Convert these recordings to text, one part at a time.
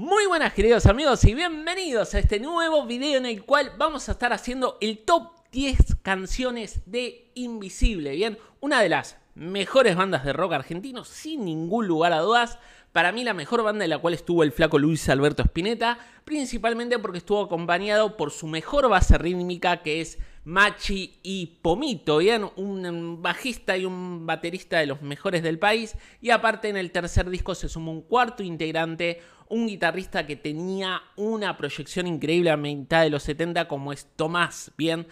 Muy buenas queridos amigos y bienvenidos a este nuevo video en el cual vamos a estar haciendo el top 10 canciones de Invisible, bien, una de las mejores bandas de rock argentino sin ningún lugar a dudas, para mí la mejor banda en la cual estuvo el flaco Luis Alberto Spinetta, principalmente porque estuvo acompañado por su mejor base rítmica que es Machi y Pomito, ¿bien? un bajista y un baterista de los mejores del país, y aparte en el tercer disco se sumó un cuarto integrante, un guitarrista que tenía una proyección increíble a mitad de los 70 como es Tomás, ¿bien?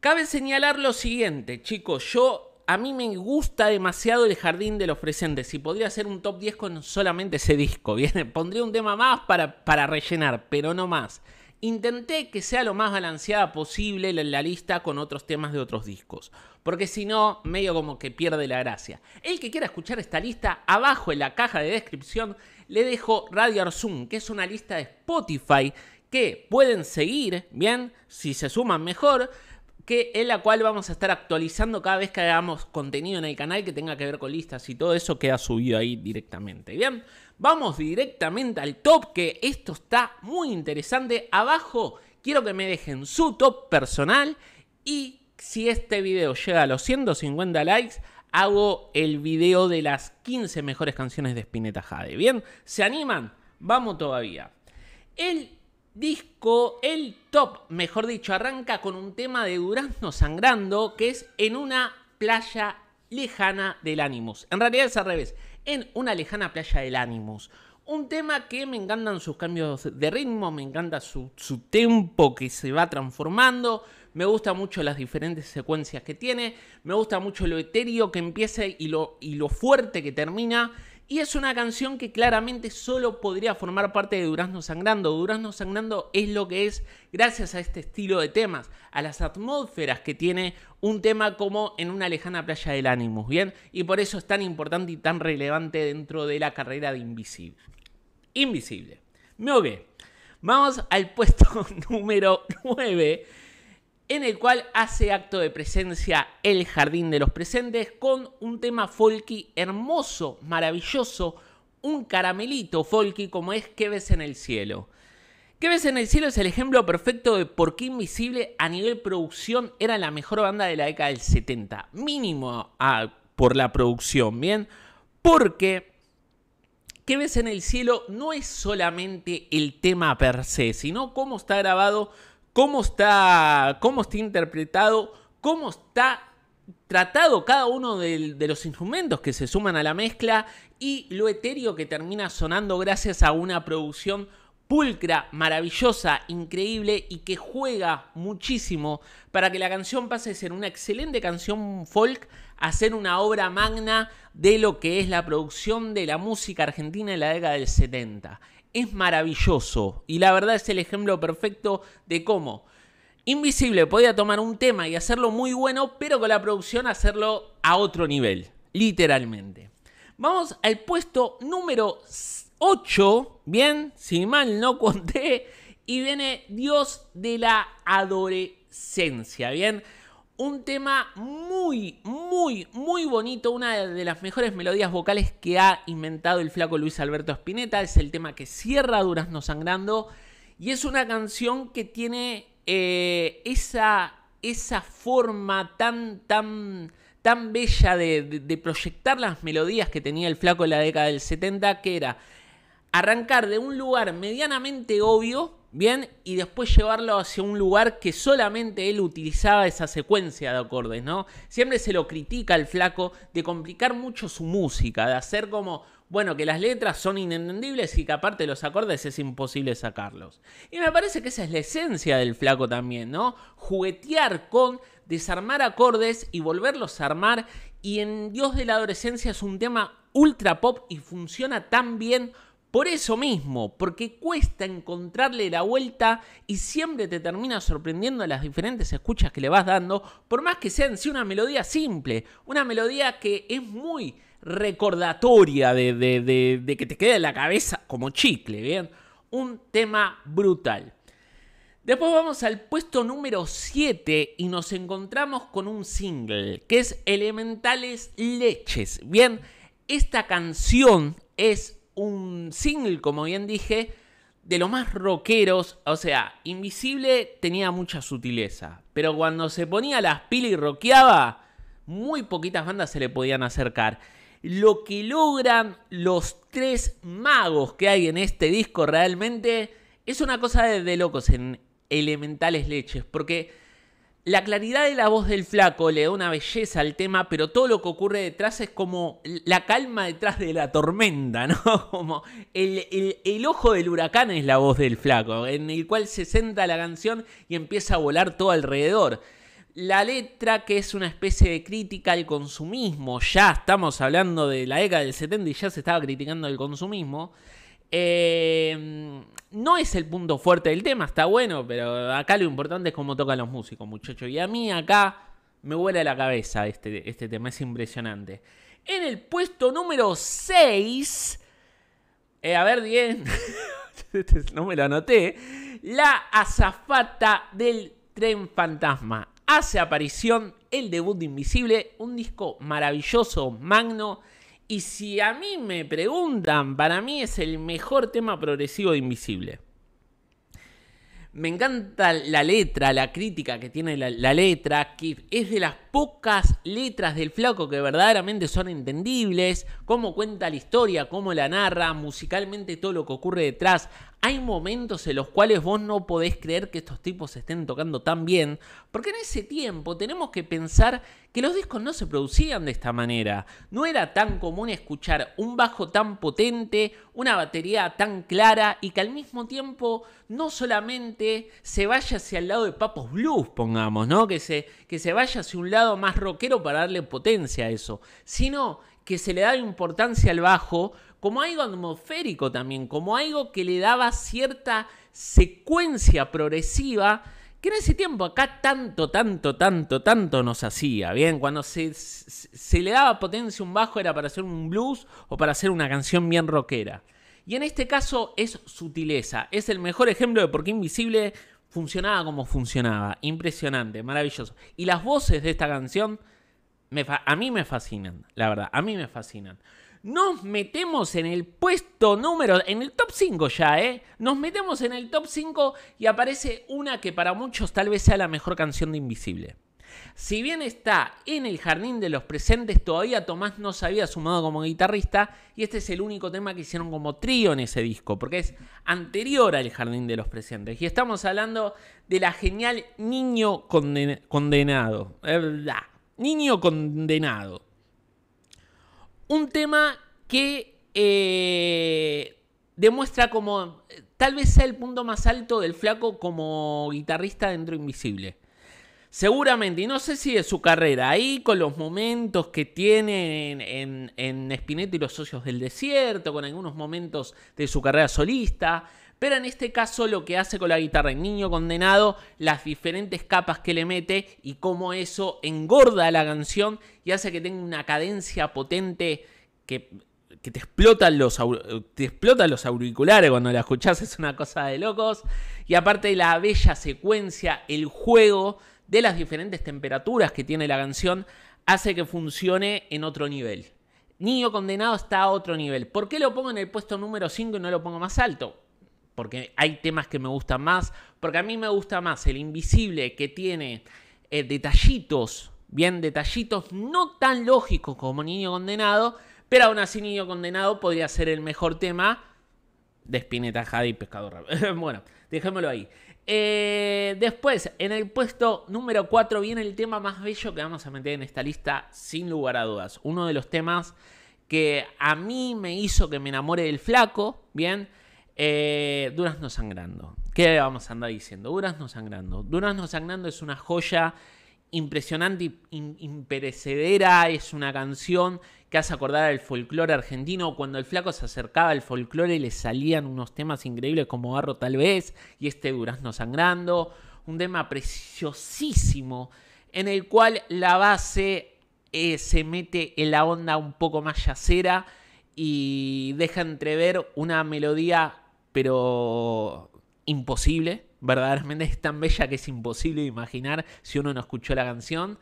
Cabe señalar lo siguiente, chicos, yo... A mí me gusta demasiado el jardín de los presentes y podría hacer un top 10 con solamente ese disco. Bien, pondría un tema más para, para rellenar, pero no más. Intenté que sea lo más balanceada posible la lista con otros temas de otros discos, porque si no, medio como que pierde la gracia. El que quiera escuchar esta lista, abajo en la caja de descripción le dejo Radio Arzum, que es una lista de Spotify que pueden seguir, bien, si se suman mejor, que en la cual vamos a estar actualizando cada vez que hagamos contenido en el canal que tenga que ver con listas y todo eso queda subido ahí directamente. Bien, vamos directamente al top, que esto está muy interesante. Abajo quiero que me dejen su top personal y si este video llega a los 150 likes, hago el video de las 15 mejores canciones de Spinetta Jade. ¿Bien? ¿Se animan? Vamos todavía. El disco, el top, mejor dicho, arranca con un tema de Durazno Sangrando que es en una playa lejana del Animus. En realidad es al revés, en una lejana playa del Animus. Un tema que me encantan sus cambios de ritmo, me encanta su, su tempo que se va transformando me gusta mucho las diferentes secuencias que tiene, me gusta mucho lo etéreo que empieza y lo, y lo fuerte que termina. Y es una canción que claramente solo podría formar parte de Durazno Sangrando. Durazno Sangrando es lo que es gracias a este estilo de temas, a las atmósferas que tiene un tema como en una lejana playa del ánimo. ¿bien? Y por eso es tan importante y tan relevante dentro de la carrera de Invisible. Invisible. Me Vamos al puesto número 9 en el cual hace acto de presencia el Jardín de los Presentes con un tema folky hermoso, maravilloso, un caramelito folky como es ¿Qué ves en el cielo? ¿Qué ves en el cielo? Es el ejemplo perfecto de por qué Invisible a nivel producción era la mejor banda de la década del 70. Mínimo a, por la producción, ¿bien? Porque ¿Qué ves en el cielo? no es solamente el tema per se, sino cómo está grabado cómo está, cómo está interpretado, cómo está tratado cada uno de, de, los instrumentos que se suman a la mezcla y lo etéreo que termina sonando gracias a una producción pulcra, maravillosa, increíble y que juega muchísimo para que la canción pase de ser una excelente canción folk a ser una obra magna de lo que es la producción de la música argentina en la década del 70 es maravilloso y la verdad es el ejemplo perfecto de cómo Invisible podía tomar un tema y hacerlo muy bueno, pero con la producción hacerlo a otro nivel, literalmente. Vamos al puesto número 8, bien, sin mal no conté, y viene Dios de la Adolescencia, bien un tema muy, muy, muy bonito, una de las mejores melodías vocales que ha inventado el flaco Luis Alberto Spinetta, es el tema que cierra Durazno Sangrando y es una canción que tiene eh, esa, esa forma tan, tan, tan bella de, de proyectar las melodías que tenía el flaco en la década del 70, que era arrancar de un lugar medianamente obvio, Bien, y después llevarlo hacia un lugar que solamente él utilizaba esa secuencia de acordes, ¿no? Siempre se lo critica al flaco de complicar mucho su música, de hacer como, bueno, que las letras son inentendibles y que aparte los acordes es imposible sacarlos. Y me parece que esa es la esencia del flaco también, ¿no? Juguetear con desarmar acordes y volverlos a armar y en Dios de la Adolescencia es un tema ultra pop y funciona tan bien por eso mismo, porque cuesta encontrarle la vuelta y siempre te termina sorprendiendo las diferentes escuchas que le vas dando, por más que sea en una melodía simple, una melodía que es muy recordatoria de, de que te quede en la cabeza como chicle, ¿bien? Un tema brutal. Después vamos al puesto número 7 y nos encontramos con un single, que es Elementales Leches, ¿bien? Esta canción es un single, como bien dije, de los más rockeros. O sea, Invisible tenía mucha sutileza, pero cuando se ponía las pilas y rockeaba, muy poquitas bandas se le podían acercar. Lo que logran los tres magos que hay en este disco realmente es una cosa de, de locos en Elementales Leches, porque la claridad de la voz del flaco le da una belleza al tema, pero todo lo que ocurre detrás es como la calma detrás de la tormenta, ¿no? Como el, ojo del huracán es la voz del flaco, en el cual se senta la canción y empieza a volar todo alrededor. La letra, que es una especie de crítica al consumismo, ya estamos hablando de la década del 70 y ya se estaba criticando el consumismo. Eh, no es el punto fuerte del tema, está bueno, pero acá lo importante es cómo tocan los músicos, muchachos. Y a mí acá me vuela la cabeza este, este tema, es impresionante. En el puesto número 6, eh, a ver bien, este no me lo anoté, la azafata del tren fantasma. Hace aparición el debut de Invisible, un disco maravilloso, magno, y si a mí me preguntan, para mí es el mejor tema progresivo de Invisible. Me encanta la letra, la crítica que tiene la, letra, que es de las pocas letras del flaco que verdaderamente son entendibles, cómo cuenta la historia, cómo la narra, musicalmente todo lo que ocurre detrás. Hay momentos en los cuales vos no podés creer que estos tipos estén tocando tan bien, porque en ese tiempo tenemos que pensar que los discos no se producían de esta manera. No era tan común escuchar un bajo tan potente, una batería tan clara y que al mismo tiempo no solamente se vaya hacia el lado de Papos Blues, pongamos, ¿no? Que se, que se vaya hacia un lado más rockero para darle potencia a eso, sino que se le daba importancia al bajo como algo atmosférico también, como algo que le daba cierta secuencia progresiva que en ese tiempo acá tanto, tanto, tanto, tanto nos hacía, ¿bien? Cuando se, se le daba potencia a un bajo era para hacer un blues o para hacer una canción bien rockera. Y en este caso es sutileza, es el mejor ejemplo de por qué Invisible funcionaba como funcionaba, impresionante, maravilloso. Y las voces de esta canción a mí me fascinan, la verdad, a mí me fascinan. Nos metemos en el puesto número, en el top 5 ya, ¿eh? Nos metemos en el top 5 y aparece una que para muchos tal vez sea la mejor canción de Invisible. Si bien está en el jardín de los presentes, todavía Tomás no se había sumado como guitarrista y este es el único tema que hicieron como trío en ese disco, porque es anterior al jardín de los presentes. Y estamos hablando de la genial Niño Condenado. ¿verdad? Niño condenado. Un tema que eh, demuestra como tal vez sea el punto más alto del flaco como guitarrista dentro Invisible. Seguramente, y no sé si de su carrera, ahí con los momentos que tiene en, en, y los socios del desierto, con algunos momentos de su carrera solista, pero en este caso lo que hace con la guitarra en Niño Condenado, las diferentes capas que le mete y cómo eso engorda la canción y hace que tenga una cadencia potente que, te, explota los, te explotan los auriculares cuando la escuchas es una cosa de locos. Y aparte de la bella secuencia, el juego de las diferentes temperaturas que tiene la canción, hace que funcione en otro nivel. Niño Condenado está a otro nivel. ¿Por qué lo pongo en el puesto número 5 y no lo pongo más alto? porque hay temas que me gustan más, porque a mí me gusta más el invisible que tiene eh, detallitos, bien detallitos, no tan lógicos como Niño Condenado, pero aún así Niño Condenado podría ser el mejor tema de Spinetta Jade y Pescador. bueno, dejémoslo ahí. Eh, después, en el puesto número 4 viene el tema más bello que vamos a meter en esta lista, sin lugar a dudas. Uno de los temas que a mí me hizo que me enamore del flaco, ¿bien? Eh, Durazno Sangrando. ¿Qué vamos a andar diciendo? Durazno Sangrando. Durazno Sangrando es una joya impresionante, y imperecedera. Es una canción que hace acordar al folclore argentino. Cuando el flaco se acercaba al folclore le salían unos temas increíbles como Barro tal vez y este Durazno Sangrando. Un tema preciosísimo en el cual la base eh, se mete en la onda un poco más yacera y deja entrever una melodía pero imposible. Verdaderamente es tan bella que es imposible imaginar si uno no escuchó la canción.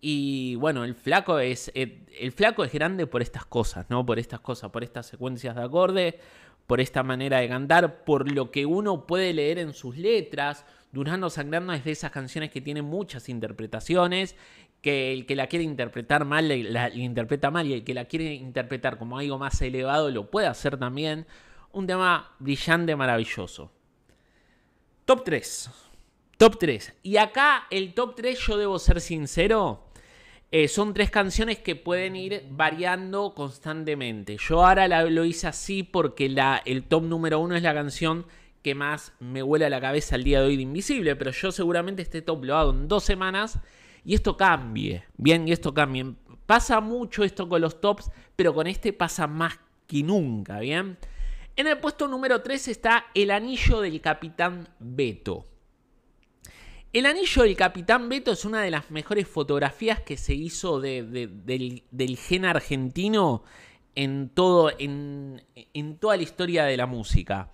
Y bueno, el flaco es. Eh, el, flaco es grande por estas cosas, ¿no? Por estas cosas, por estas secuencias de acorde, por esta manera de cantar, por lo que uno puede leer en sus letras. Durando Sangrando es de esas canciones que tiene muchas interpretaciones, que el que la quiere interpretar mal la interpreta mal y el que la quiere interpretar como algo más elevado lo puede hacer también un tema brillante, maravilloso. Top 3. Top 3. Y acá el top 3, yo debo ser sincero, eh, son tres canciones que pueden ir variando constantemente. Yo ahora lo hice así porque el top número uno es la canción que más me huele a la cabeza el día de hoy de Invisible, pero yo seguramente este top lo hago en dos semanas y esto cambie. Bien, y esto cambie. Pasa mucho esto con los tops, pero con este pasa más que nunca, ¿bien? En el puesto número 3 está el anillo del capitán Beto. El anillo del capitán Beto es una de las mejores fotografías que se hizo del, gen argentino en, en toda la historia de la música.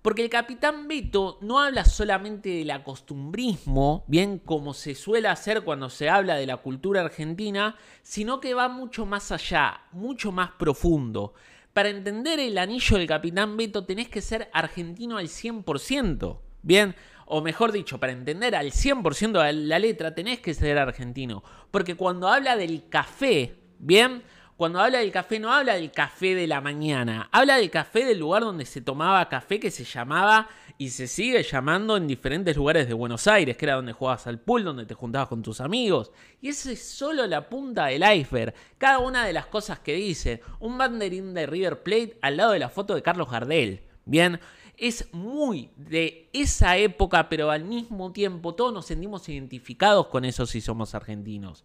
Porque el capitán Beto no habla solamente del acostumbrismo, bien como se suele hacer cuando se habla de la cultura argentina, sino que va mucho más allá, mucho más profundo. Para entender el anillo del capitán Beto tenés que ser argentino al 100%. Bien, o mejor dicho, para entender al 100% la letra tenés que ser argentino. Porque cuando habla del café, bien, cuando habla del café no habla del café de la mañana, habla del café del lugar donde se tomaba café que se llamaba y se sigue llamando en diferentes lugares de Buenos Aires, que era donde jugabas al pool, donde te juntabas con tus amigos. Y esa es solo la punta del iceberg. Cada una de las cosas que dice, un banderín de River Plate al lado de la foto de Carlos Gardel. Bien, es muy de esa época, pero al mismo tiempo todos nos sentimos identificados con eso si somos argentinos.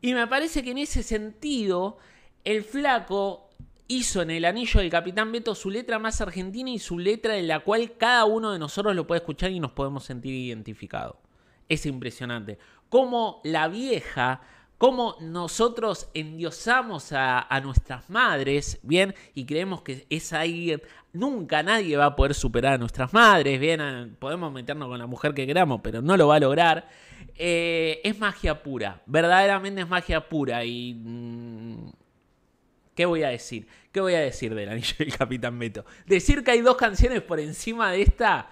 Y me parece que en ese sentido el flaco hizo en el anillo del Capitán Beto su letra más argentina y su letra en la cual cada uno de nosotros lo puede escuchar y nos podemos sentir identificados. Es impresionante. Como la vieja, como nosotros endiosamos a, nuestras madres, ¿bien? Y creemos que es ahí, nunca nadie va a poder superar a nuestras madres, ¿bien? Ah, podemos meternos con la mujer que queramos, pero no lo va a lograr. Eh, es magia pura, verdaderamente es magia pura y... Mm, ¿Qué voy a decir? ¿Qué voy a decir del anillo del Capitán Beto? Decir que hay dos canciones por encima de esta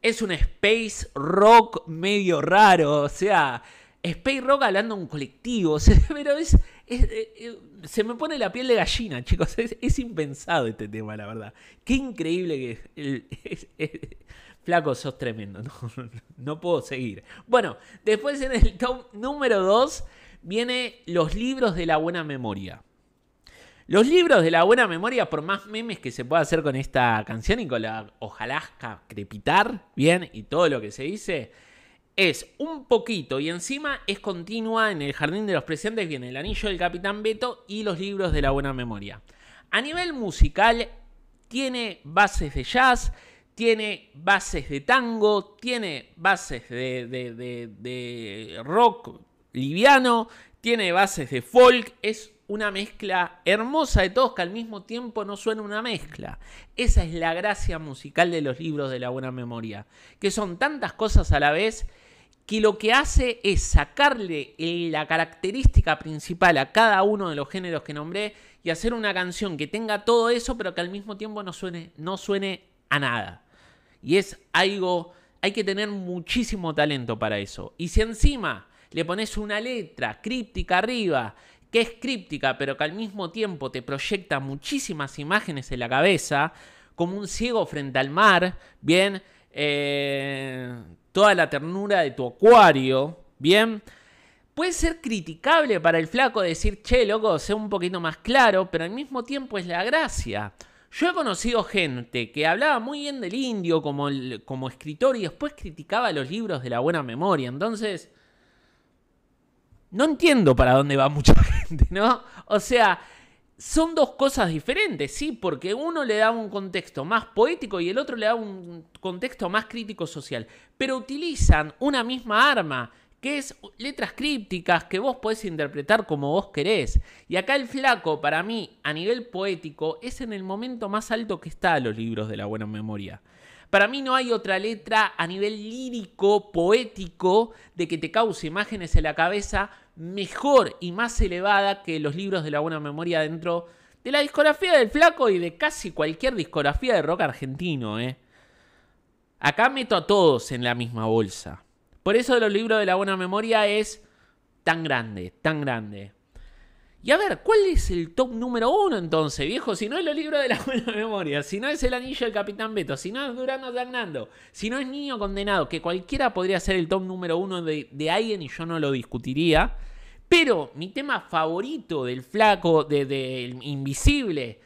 es un space rock medio raro, o sea, space rock hablando de un colectivo, pero es, eh, eh, se me pone la piel de gallina, chicos, es, impensado este tema, la verdad. Qué increíble que el, Flaco, sos tremendo, no, no puedo seguir. Bueno, después en el top número 2 viene los libros de la buena memoria. Los libros de la buena memoria, por más memes que se pueda hacer con esta canción y con la ojalasca crepitar, bien, y todo lo que se dice, es un poquito y encima es continua en el jardín de los presentes, viene el anillo del capitán Beto y los libros de la buena memoria. A nivel musical, tiene bases de jazz, tiene bases de tango, tiene bases de, de rock liviano, tiene bases de folk, es una mezcla hermosa de todos que al mismo tiempo no suena una mezcla. Esa es la gracia musical de los libros de la buena memoria, que son tantas cosas a la vez que lo que hace es sacarle la característica principal a cada uno de los géneros que nombré y hacer una canción que tenga todo eso, pero que al mismo tiempo no suene, no suene a nada. Y es algo, hay que tener muchísimo talento para eso. Y si encima le pones una letra críptica arriba, que es críptica, pero que al mismo tiempo te proyecta muchísimas imágenes en la cabeza, como un ciego frente al mar, bien, eh, toda la ternura de tu acuario, bien. Puede ser criticable para el flaco decir, che, loco, sé un poquito más claro, pero al mismo tiempo es la gracia. Yo he conocido gente que hablaba muy bien del indio como, como escritor y después criticaba los libros de la buena memoria. Entonces, no entiendo para dónde va mucha gente, ¿no? O sea, son dos cosas diferentes, sí, porque uno le da un contexto más poético y el otro le da un contexto más crítico social, pero utilizan una misma arma, que es letras crípticas que vos podés interpretar como vos querés. Y acá el flaco, para mí, a nivel poético, es en el momento más alto que está los libros de la buena memoria. Para mí no hay otra letra a nivel lírico, poético, de que te cause imágenes en la cabeza mejor y más elevada que los libros de la buena memoria dentro de la discografía del flaco y de casi cualquier discografía de rock argentino. ¿eh? Acá meto a todos en la misma bolsa. Por eso los libros de la buena memoria es tan grande, tan grande. Y a ver, ¿cuál es el top número uno entonces, viejo? Si no es los libros de la buena memoria, si no es el anillo del Capitán Beto, si no es Durano de si no es Niño Condenado, que cualquiera podría ser el top número uno de, alguien y yo no lo discutiría. Pero mi tema favorito del flaco, del invisible,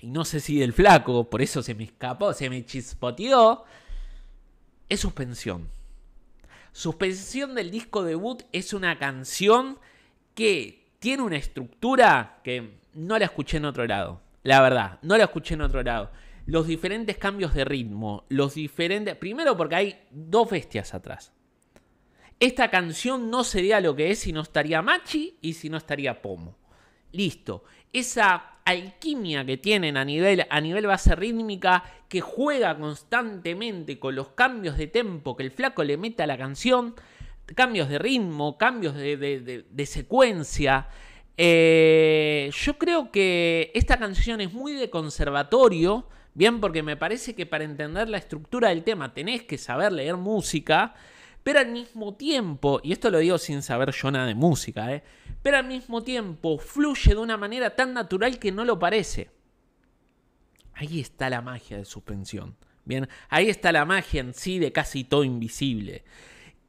y no sé si del flaco, por eso se me escapó, se me chispoteó, es Suspensión. Suspensión del disco debut es una canción que tiene una estructura que no la escuché en otro lado. La verdad, no la escuché en otro lado. Los diferentes cambios de ritmo, los diferentes... Primero porque hay dos bestias atrás. Esta canción no sería lo que es si no estaría Machi y si no estaría Pomo. Listo. Esa alquimia que tienen a nivel, a nivel base rítmica, que juega constantemente con los cambios de tempo que el flaco le mete a la canción, cambios de ritmo, cambios de, secuencia. Eh, yo creo que esta canción es muy de conservatorio, bien porque me parece que para entender la estructura del tema tenés que saber leer música, pero al mismo tiempo, y esto lo digo sin saber yo nada de música, eh, pero al mismo tiempo fluye de una manera tan natural que no lo parece. Ahí está la magia de suspensión. Bien, ahí está la magia en sí de casi todo invisible.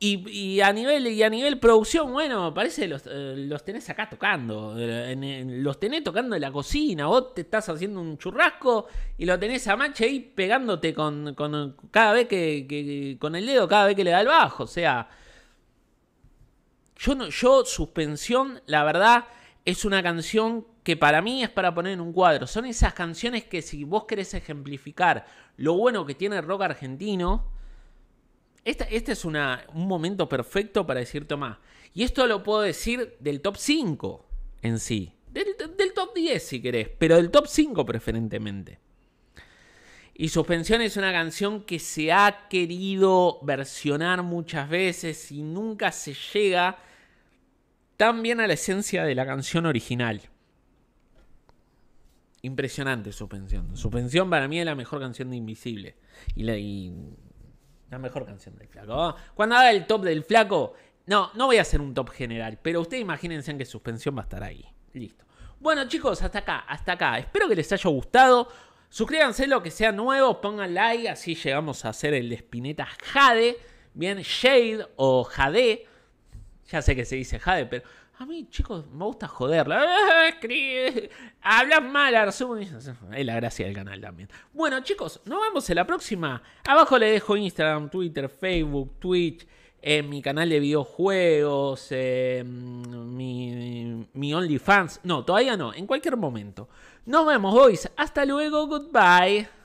Y, a nivel, y a nivel producción, bueno, parece los, eh, los tenés acá tocando. Eh, los tenés tocando en la cocina. Vos te estás haciendo un churrasco y lo tenés a Mache ahí pegándote con, con cada vez que, con el dedo, cada vez que le da el bajo. O sea. Yo no, yo, suspensión, la verdad, es una canción que para mí es para poner en un cuadro. Son esas canciones que si vos querés ejemplificar lo bueno que tiene el rock argentino este es un momento perfecto para decir, Tomás, y esto lo puedo decir del top 5 en sí, del, top 10 si querés, pero del top 5 preferentemente. Y Suspensión es una canción que se ha querido versionar muchas veces y nunca se llega tan bien a la esencia de la canción original. Impresionante Suspensión. Suspensión para mí es la mejor canción de Invisible. Y, la, la mejor canción del flaco. Cuando haga el top del flaco, no, no voy a hacer un top general, pero ustedes imagínense en qué suspensión va a estar ahí. Listo. Bueno, chicos, hasta acá, hasta acá. Espero que les haya gustado. Suscríbanse lo que sea nuevo, pongan like, así llegamos a hacer el de Spinetta Jade. Bien, Shade o Jade. Ya sé que se dice Jade, pero a mí, chicos, me gusta joderla. Ah, Hablan mal, resumen. Es la gracia del canal también. Bueno, chicos, nos vemos en la próxima. Abajo le dejo Instagram, Twitter, Facebook, Twitch. Eh, mi canal de videojuegos, eh, mi, mi OnlyFans. No, todavía no, en cualquier momento. Nos vemos, boys. Hasta luego, goodbye.